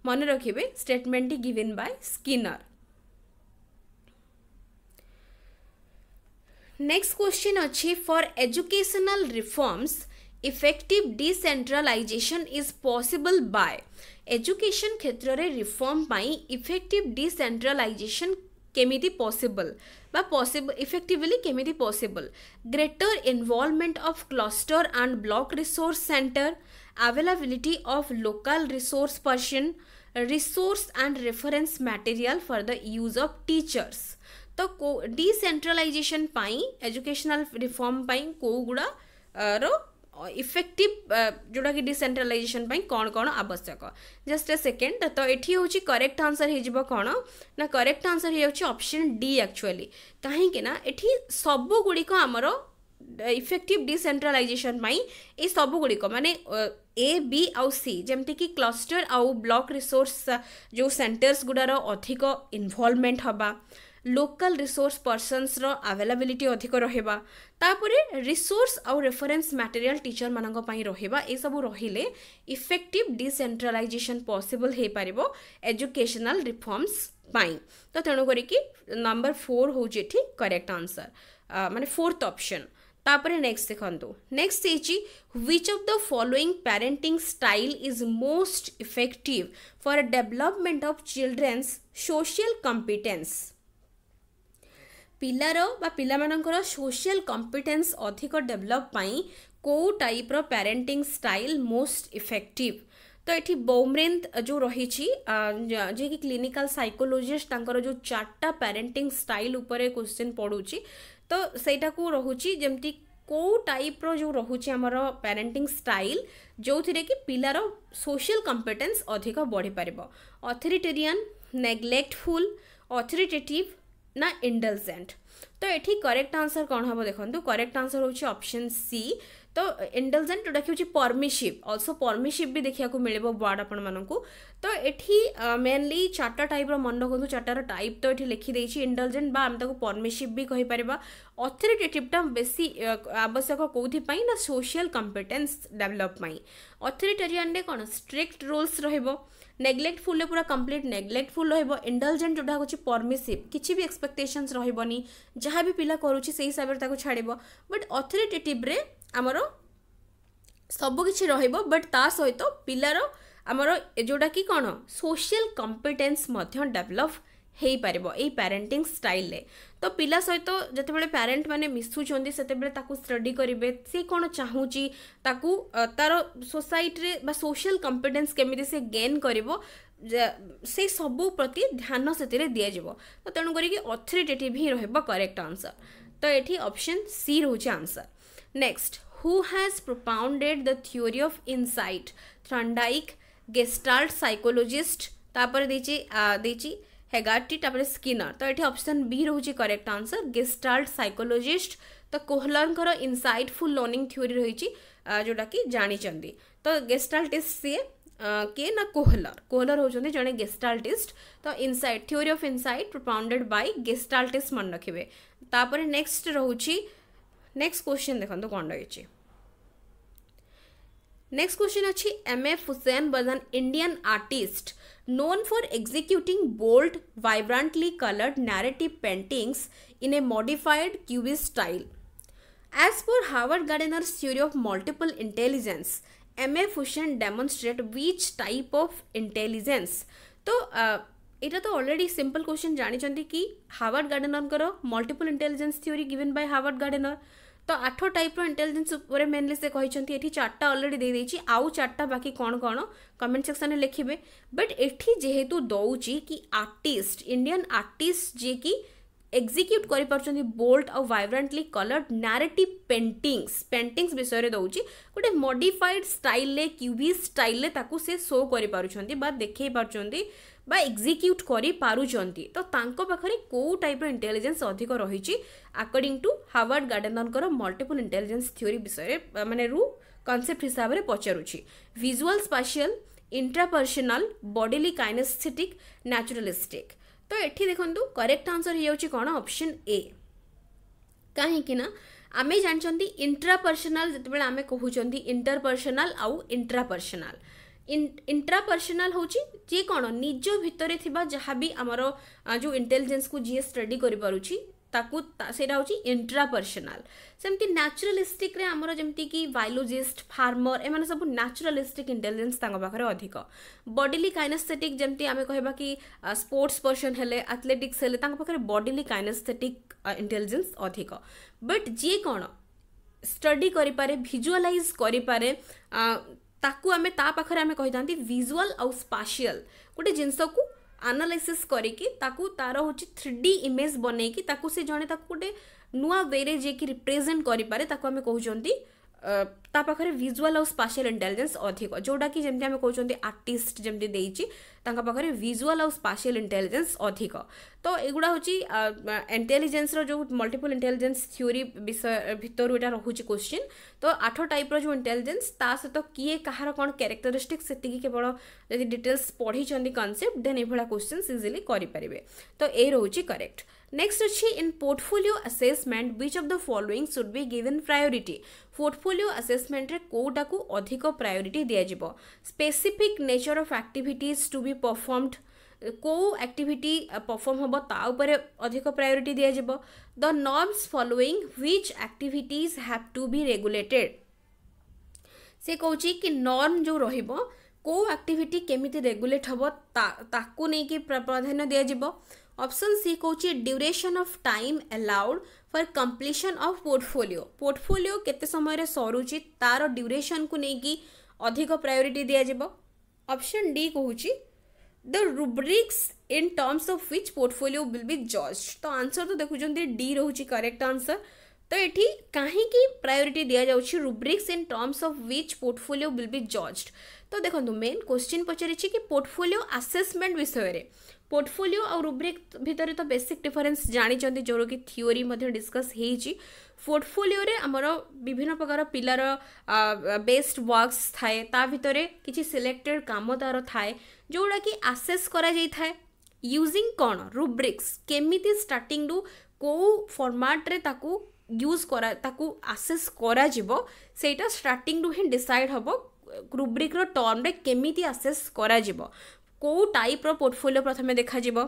মনে রাখবে স্টেটমেন্টটি given by Skinner next question অছি for educational reforms effective decentralisation is possible by education ক্ষেত্রে রিফর্ম পাই ইফেক্টিভ ডিসেন্ট্রালাইজেসন কেমিতি পসিবল বা পসিবল ইফেক্টিভলি কেমিতি possible greater involvement of cluster and block resource centre availability of local resource person resource and reference material for the use of teachers ତ ଡିସେଣ୍ଟ୍ରାଲାଇଜେସନ୍ ପାଇଁ educational reform ପାଇଁ କେଉଁ ଗୁଡ଼ାର effective ଯେଉଁଟାକି ଡିସେଣ୍ଟ୍ରାଲାଇଜେସନ୍ ପାଇଁ କ'ଣ କ'ଣ ଆବଶ୍ୟକ ଜଷ୍ଟ ଏ ସେକେଣ୍ଡ ତ ଏଠି ହେଉଛି କରେକ୍ଟ ଆନ୍ସର୍ ହେଇଯିବ କ'ଣ ନା କରେକ୍ଟ ଆନ୍ସର୍ ହେଇଯାଉଛି ଅପସନ୍ ଡି ଆକ୍ଚୁଆଲି କାହିଁକି ନା ଏଠି ସବୁଗୁଡ଼ିକ ଆମର ଇଫେକ୍ଟିଭ୍ ଡିସେଣ୍ଟ୍ରାଲାଇଜେସନ୍ ପାଇଁ ଏଇ ସବୁଗୁଡ଼ିକ ମାନେ ଏ ବି ଆଉ ସି ଯେମିତିକି କ୍ଲଷ୍ଟର ଆଉ ବ୍ଲକ୍ ରିସୋର୍ସ ଯେଉଁ ସେଣ୍ଟର୍ସ ଗୁଡ଼ାର ଅଧିକ ଇନଭଲ୍ଭମେଣ୍ଟ ହେବା ଲୋକାଲ୍ ରିସୋର୍ସ ପର୍ସନ୍ସର ଆଭେଲେବିଲିଟି ଅଧିକ ରହିବା ତାପରେ ରିସୋର୍ସ ଆଉ ରେଫରେନ୍ସ ମ୍ୟାଟେରିଆଲ୍ ଟିଚରମାନଙ୍କ ପାଇଁ ରହିବା ଏସବୁ ରହିଲେ ଇଫେକ୍ଟିଭ୍ ଡିସେଣ୍ଟ୍ରାଲାଇଜେସନ୍ ପସିବଲ୍ ହେଇପାରିବ ଏଜୁକେସନାଲ୍ ରିଫର୍ମସ୍ ପାଇଁ ତ ତେଣୁ କରିକି ନମ୍ବର ଫୋର୍ ହେଉଛି ଏଠି କରେକ୍ଟ ଆନ୍ସର୍ ମାନେ ଫୋର୍ଥ ଅପସନ୍ तापर नेक्स्ट देखु नेक्स्ट है which of the following parenting style is most effective for development of children's social competence पिलार पाकर सोशल कंपिटेन्स अधिक डेभलपाई कौ टाइप्र पेरेंटिंग स्टाइल मोस्ट इफेक्टिव तो ये बौम्रेन्द जो रही जी क्लीनिकाल सैकोलोजिस्टर जो चार्टा पेरेंटिंग स्टाइल उपर क्वेश्चन पढ़ू तो ସେଇଟାକୁ ରହୁଛି ଯେମିତି କେଉଁ ଟାଇପ୍ର ଯେଉଁ ରହୁଛି ଆମର ପ୍ୟାରେଣ୍ଟିଂ ଷ୍ଟାଇଲ୍ ଯେଉଁଥିରେ କି ପିଲାର ସୋସିଆଲ୍ କମ୍ପିଟେନ୍ସ ଅଧିକ ବଢ଼ିପାରିବ ଅଥରିଟେରିଆନ୍ ନେଗ୍ଲେକ୍ଟଫୁଲ୍ ଅଥରିଟେଟିଭ୍ ନା ଇଣ୍ଡଲଜେଣ୍ଟ ତ ଏଠି କରେକ୍ଟ ଆନ୍ସର୍ କ'ଣ ହେବ ଦେଖନ୍ତୁ କରେକ୍ଟ ଆନ୍ସର୍ ହେଉଛି ଅପସନ୍ ସି तो इंडलजेंट जोटा कि परमिशिप अल्सो परमिशिप भी देखा मिले वार्ड आपण तो ये मेनली चार्ट टाइप मन रखु चार्टर टाइप तो ये लिखिदेगी इंडलजेंट परमिशिप भी कहींपर अथरीटेटिवटा बेस आवश्यक कौथपाई ना सोशियाल कंपिटेन्स डेभलपाई अथरीटेरियान कौन स्ट्रिक्ट रूल्स रोक नेग्लेक्टफुल पूरा कम्प्लीट नेग्लेक्टफुल रोक इंडलजेंट जोटा हो परमिशिप किसी भी एक्सपेक्टेसन रही जहाँ भी पिला करुच्छे से हिसाब से छाड़ बट अथरीटेटिव्रे ଆମର ସବୁକିଛି ରହିବ ବଟ୍ ତା ସହିତ ପିଲାର ଆମର ଯେଉଁଟାକି କ'ଣ ସୋସିଆଲ କମ୍ପିଟେନ୍ସ ମଧ୍ୟ ଡେଭଲପ୍ ହୋଇପାରିବ ଏଇ ପ୍ୟାରେଣ୍ଟିଂ ଷ୍ଟାଇଲ୍ରେ ତ ପିଲା ସହିତ ଯେତେବେଳେ ପ୍ୟାରେଣ୍ଟ ମାନେ ମିଶୁଛନ୍ତି ସେତେବେଳେ ତାକୁ ଷ୍ଟଡି କରିବେ ସେ କ'ଣ ଚାହୁଁଛି ତାକୁ ତାର ସୋସାଇଟିରେ ବା ସୋସିଆଲ କମ୍ପିଟେନ୍ସ କେମିତି ସେ ଗେନ୍ କରିବ ସେ ସବୁ ପ୍ରତି ଧ୍ୟାନ ସେଥିରେ ଦିଆଯିବ ତ ତେଣୁ କରିକି ଅଥରିଟେଟିଭ୍ ହିଁ ରହିବ କରେକ୍ଟ ଆନ୍ସର୍ ତ ଏଠି ଅପସନ୍ ସି ରହୁଛି answer next who has propounded the theory of insight thrandike gestalt psychologist तापर देची आ देची हेगाटी तापर स्किनर तो एठी ऑप्शन बी रहूची करेक्ट आंसर गेस्टाल्ट साइकोलॉजिस्ट तो कोहलर कर फुल लर्निंग थ्योरी रहीची जोटा कि जानी चंदी तो गेस्टाल्टिस्ट सी के ना कोहलर कोहलर हो चंदी जने गेस्टाल्टिस्ट तो insight theory of insight propounded by gestaltist मन रखिबे तापर नेक्स्ट रहूची नेक्स्ट क्वेश्चन देखो तो कौन रही नेक्स्ट क्वेश्चन अच्छी M F Hussain was an Indian artist known for executing bold vibrantly coloured narrative paintings in a modified cubist style as per Harvard Gardner theory of multiple intelligence M F Hussain demonstrate which type of intelligence तो यहाँ तो already simple question जानते कि Harvard গার্ডেনরঙ্কর multiple intelligence theory given by Harvard Gardner ତ ଆଠ ଟାଇପ୍ର intelligence ଉପରେ ମେନଲି ସେ କହିଛନ୍ତି ଏଠି ଚାରିଟା ଅଲରେଡ଼ି ଦେଇଦେଇଛି ଆଉ ଚାରିଟା ବାକି କ'ଣ କ'ଣ କମେଣ୍ଟ ସେକ୍ସନ୍ରେ ଲେଖିବେ ବଟ୍ ଏଠି ଯେହେତୁ ଦେଉଛି କି ଆର୍ଟିଷ୍ଟ ଇଣ୍ଡିଆନ୍ ଆର୍ଟିଷ୍ଟ ଯିଏକି ଏକ୍ଜିକ୍ୟୁଟ୍ କରିପାରୁଛନ୍ତି ବୋଲ୍ଡ ଆଉ vibrantly coloured narrative paintings paintings ବିଷୟରେ ଦେଉଛି ଗୋଟେ ମଡିଫାଇଡ୍ ଷ୍ଟାଇଲ୍ରେ କ୍ୟୁବି ଷ୍ଟାଇଲ୍ରେ ତାକୁ ସେ ଶୋ କରିପାରୁଛନ୍ତି ବା ଦେଖେଇ ପାରୁଛନ୍ତି ବା ଏକ୍ଜିକ୍ୟୁଟ୍ କରିପାରୁଛନ୍ତି ତ ତାଙ୍କ ପାଖରେ କେଉଁ ଟାଇପ୍ର ଇଣ୍ଟେଲିଜେନ୍ସ ଅଧିକ ରହିଛି ଆକର୍ଡିଂ ଟୁ ହାୱାର୍ଡ ଗାର୍ଡେନରଙ୍କର ମଲ୍ଟିପୁଲ୍ ଇଣ୍ଟେଲିଜେନ୍ସ ଥିଓରି ବିଷୟରେ ମାନେ ରୁ କନସେପ୍ଟ ହିସାବରେ ପଚାରୁଛି ଭିଜୁଆଲ୍ ସ୍ପାସିଆଲ୍ ଇଣ୍ଟ୍ରାପର୍ସନାଲ୍ ବଡିଲି କାଇନେସ୍ଥେଟିକ୍ ନ୍ୟାଚୁରାଲିଷ୍ଟିକ୍ ତ ଏଠି ଦେଖନ୍ତୁ କରେକ୍ଟ ଆନ୍ସର୍ ହେଇଯାଉଛି କ'ଣ ଅପସନ୍ ଏ କାହିଁକି ନା ଆମେ ଜାଣିଛନ୍ତି ଇଣ୍ଟ୍ରାପର୍ସନାଲ୍ ଯେତେବେଳେ ଆମେ କହୁଛନ୍ତି ଇଣ୍ଟରପର୍ସନାଲ୍ ଆଉ ଇଣ୍ଟ୍ରାପର୍ସନାଲ୍ ଇଣ୍ଟ୍ରାପର୍ସନାଲ ହେଉଛି ଯିଏ କ'ଣ ନିଜ ଭିତରେ ଥିବା ଯାହା ବି ଆମର ଯେଉଁ ଇଣ୍ଟେଲିଜେନ୍ସକୁ ଯିଏ ଷ୍ଟଡି କରିପାରୁଛି ତାକୁ ସେଇଟା ହେଉଛି ଇଣ୍ଟ୍ରାପର୍ସନାଲ ସେମିତି ନ୍ୟାଚୁରାଲିଷ୍ଟିକ୍ରେ ଆମର ଯେମିତିକି ବାୟୋଲୋଜିଷ୍ଟ ଫାର୍ମର ଏମାନେ ସବୁ ନ୍ୟାଚୁରାଲିଷ୍ଟିକ୍ ଇଣ୍ଟେଲିଜେନ୍ସ ତାଙ୍କ ପାଖରେ ଅଧିକ ବଡିଲି କାଇନାସ୍ଥେଟିକ୍ ଯେମିତି ଆମେ କହିବା କି ସ୍ପୋର୍ଟସ୍ ପର୍ସନ୍ ହେଲେ ଆଥଲେଟିକ୍ସ ହେଲେ ତାଙ୍କ ପାଖରେ ବଡିଲି କାଇନାସ୍ଥେଟିକ୍ ଇଣ୍ଟେଲିଜେନ୍ସ ଅଧିକ ବଟ୍ ଯିଏ କ'ଣ ଷ୍ଟଡି କରିପାରେ ଭିଜୁଆଲାଇଜ୍ କରିପାରେ ତାକୁ ଆମେ ତା ପାଖରେ ଆମେ କହିଥାନ୍ତି ଭିଜୁଆଲ୍ ଆଉ ସ୍ପାସିଆଲ୍ ଗୋଟେ ଜିନିଷକୁ ଆନାଲିସିସ୍ କରିକି ତାକୁ ତାର ହେଉଛି ଥ୍ରୀ ଡି ଇମେଜ୍ ବନେଇକି ତାକୁ ସେ ଜଣେ ତାକୁ ଗୋଟେ ନୂଆ ୱେରେ ଯିଏକି ରିପ୍ରେଜେଣ୍ଟ କରିପାରେ ତାକୁ ଆମେ କହୁଛନ୍ତି ତା ପାଖରେ ଭିଜୁଆଲ୍ ଆଉ ସ୍ପାସିଆଲ୍ ଇଣ୍ଟେଲିଜେନ୍ସ ଅଧିକ ଯେଉଁଟାକି ଯେମିତି ଆମେ କହୁଛନ୍ତି ଆର୍ଟିଷ୍ଟ ଯେମିତି ଦେଇଛି ତାଙ୍କ ପାଖରେ ଭିଜୁଆଲ୍ ଆଉ ସ୍ପାସିଆଲ୍ ଇଣ୍ଟେଲିଜେନ୍ସ ଅଧିକ ତ ଏଗୁଡ଼ା ହେଉଛି ଇଣ୍ଟେଲିଜେନ୍ସର ଯେଉଁ ମଲ୍ଟିପୁଲ୍ ଇଣ୍ଟେଲିଜେନ୍ସ ଥିଓରି ବିଷୟ ଭିତରୁ ଏଇଟା ରହୁଛି କୋଶ୍ଚିନ୍ ତ ଆଠ ଟାଇପ୍ର ଯେଉଁ ଇଣ୍ଟେଲିଜେନ୍ସ ତା ସହିତ କିଏ କାହାର କ'ଣ କ୍ୟାରେକ୍ଟରିଷ୍ଟିକ୍ ସେତିକି କେବଳ ଯଦି ଡିଟେଲ୍ସ ପଢ଼ିଛନ୍ତି କନସେପ୍ଟ ଦେନ୍ ଏଇଭଳିଆ କୋଶ୍ଚିନ୍ସ ଇଜିଲି କରିପାରିବେ ତ ଏ ରହୁଛି କରେକ୍ଟ Next છે in portfolio assessment which of the following should be given priority portfolio assessment રે କୋଉଟାକୁ ଅଧିକ priority ଦିଆଯିବ specific nature of activities to be performed କେଉଁ ଆକ୍ଟିଭିଟି ପରଫର୍ମ ହେବ ତା ଉପରେ ଅଧିକ ପ୍ରାୟୋରିଟି ଦିଆଯିବ the norms following which activities have to be regulated ସେ କହୁଛି କି ନର୍ମ ଯେଉଁ ରହିବ କେଉଁ ଆକ୍ଟିଭିଟି କେମିତି ରେଗୁଲେଟ୍ ହେବ ତାକୁ ନେଇକି ପ୍ରାଧାନ୍ୟ ଦିଆଯିବ ऑप्शन सी कौन duration of time allowed for completion of portfolio portfolio के समय सरुची तार ड्यूरेसन को लेकिन अधिक प्रायोरीटी दिज्व ऑप्शन डी कौन the rubrics in terms of which portfolio will be जज तो आंसर तो देखुं डी रोच करेक्ट आंसर तो ये कहीं priority the rubrics in terms of which portfolio will be judged तो देखो मेन क्वेश्चन पचारि कि पोर्टफोलियो आसेसमेंट विषय में পোর্টফোলিও আউ রুব্রিক ভিতরে তো বেসিক ডিফরেন্স জাঁচান যেগুলো কি থিওরি ডিসকস হয়েছি পোর্টফোলিওরে আমার বিভিন্ন প্রকার পিলার বেস্ট ওয়ার্কস থাকে তা ভিতরে কিছু সিলেক্টেড কাম তার থাকে যেগুলা কি আসেস করা যাই থাকে ୟୁଜିଂ କ'ଣ ରୁବ୍ରିକ୍ସ କେମିତି ଷ୍ଟାର୍ଟିଂରୁ କେଉଁ ଫର୍ମାଟ୍ରେ ତାକୁ ୟୁଜ୍ କରା ତାକୁ ଆସେସ୍ କରାଯିବ ସେଇଟା ଷ୍ଟାର୍ଟିଂରୁ ହିଁ ଡିସାଇଡ଼୍ ହେବ ରୁବ୍ରିକ୍ର ଟର୍ମରେ କେମିତି ଆସେସ୍ କରାଯିବ କେଉଁ ଟାଇପ୍ର ପୋର୍ଟଫୋଲିଓ ପ୍ରଥମେ ଦେଖାଯିବ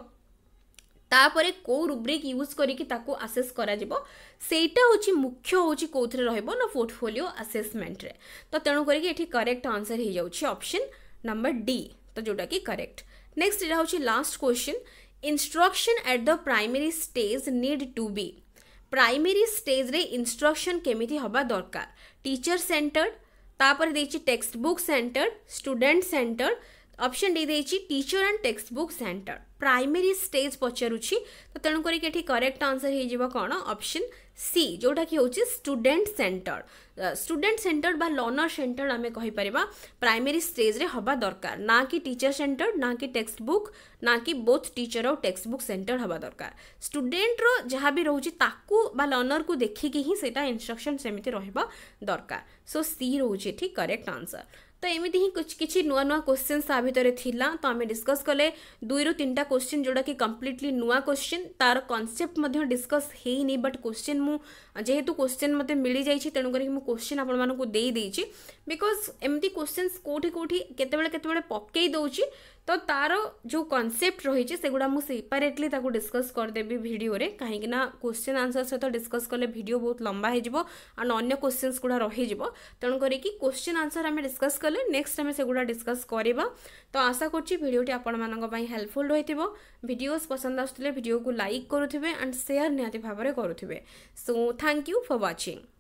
ତାପରେ କେଉଁ ରୁବ୍ରିକ୍ ୟୁଜ୍ କରିକି ତାକୁ ଆସେସ୍ କରାଯିବ ସେଇଟା ହେଉଛି ମୁଖ୍ୟ ହେଉଛି କେଉଁଥିରେ ରହିବ ନା ପୋର୍ଟଫୋଲିଓ ଆସେସମେଣ୍ଟରେ ତ ତେଣୁ କରିକି ଏଠି କରେକ୍ଟ ଆନ୍ସର୍ ହେଇଯାଉଛି ଅପସନ୍ ନମ୍ବର ଡି ତ ଯେଉଁଟାକି କରେକ୍ଟ ନେକ୍ସଟ ଏଇଟା ହେଉଛି last question instruction at the primary stage need to be primary ଷ୍ଟେଜ୍ରେ ଇନଷ୍ଟ୍ରକ୍ସନ୍ କେମିତି ହେବା ଦରକାର ଟିଚର୍ ସେଣ୍ଟର୍ଡ ତାପରେ ଦେଇଛି text book centred student centred option D দেচি teacher and text book centre primary স্টেজে পচরুচি তেনু কইকে ঠিক কারেক্ট আনসার হেইজিব কোন অপশন সি জৌটা কি হউচি স্টুডেন্ট সেন্টার স্টুডেন্ট সেন্টার বা লার্নার সেন্টার আমি কই পারিবা প্রাইমারি স্টেজে হবা দরকার না কি টিচার সেন্টার না কি টেক্সট বুক না কি both teacher or text book centre হবা দরকার স্টুডেন্ট রো জহা বি রহুচি তাকু বা লার্নার কো দেখি কিহি সেটা ইনস্ট্রাকশন সেমিতে রহিব দরকার সো সি রহুচি ঠিক কারেক্ট আনসার ତ ଏମିତି ହିଁ କିଛି ନୂଆ ନୂଆ କୋଶ୍ଚିନ୍ ତା ଭିତରେ ଥିଲା ତ ଆମେ ଡିସ୍କସ୍ କଲେ ଦୁଇରୁ ତିନିଟା କୋଶ୍ଚିନ୍ ଯେଉଁଟାକି କମ୍ପ୍ଲିଟଲି ନୂଆ କୋଶ୍ଚିନ୍ ତା'ର କନସେପ୍ଟ ମଧ୍ୟ ଡିସ୍କସ୍ ହେଇନି ବଟ୍ କୋଶ୍ଚିନ୍ ମୁଁ ଯେହେତୁ କୋଶ୍ଚିନ୍ ମୋତେ ମିଳିଯାଇଛି ତେଣୁ କରିକି ମୁଁ କୋଶ୍ଚିନ୍ ଆପଣମାନଙ୍କୁ ଦେଇଦେଇଛି ବିକଜ୍ ଏମିତି କୋଶ୍ଚିନ୍ସ କେଉଁଠି କେଉଁଠି କେତେବେଳେ କେତେବେଳେ ପକାଇ ଦେଉଛି ତ ତାର ଯେଉଁ କନସେପ୍ଟ ରହିଛି ସେଗୁଡ଼ା ମୁଁ ସେପାରେଟଲି ତାକୁ ଡିସ୍କସ୍ କରିଦେବି ଭିଡ଼ିଓରେ କାହିଁକି ନା କୋଶ୍ଚିନ୍ ଆନ୍ସର୍ ସହିତ ଡିସ୍କସ୍ କଲେ ଭିଡ଼ିଓ ବହୁତ ଲମ୍ବା ହେଇଯିବ ଆଣ୍ଡ ଅନ୍ୟ କୋଶ୍ଚିନ୍ସ ଗୁଡ଼ା ରହିଯିବ ତେଣୁ କରିକି କୋଶ୍ଚିନ୍ ଆନ୍ସର୍ ଆମେ ଡିସ୍କସ୍ କଲେ ନେକ୍ସଟ ଆମେ ସେଗୁଡ଼ା ଡିସ୍କସ୍ କରିବା ତ ଆଶା କରୁଛି ଭିଡ଼ିଓଟି ଆପଣମାନଙ୍କ ପାଇଁ ହେଲ୍ପଫୁଲ୍ ରହିଥିବ ଭିଡ଼ିଓସ୍ ପସନ୍ଦ ଆସୁଥିଲେ ଭିଡ଼ିଓକୁ ଲାଇକ୍ କରୁଥିବେ ଆଣ୍ଡ ସେୟାର ନିହାତି ଭାବରେ କରୁଥିବେ so thank you for watching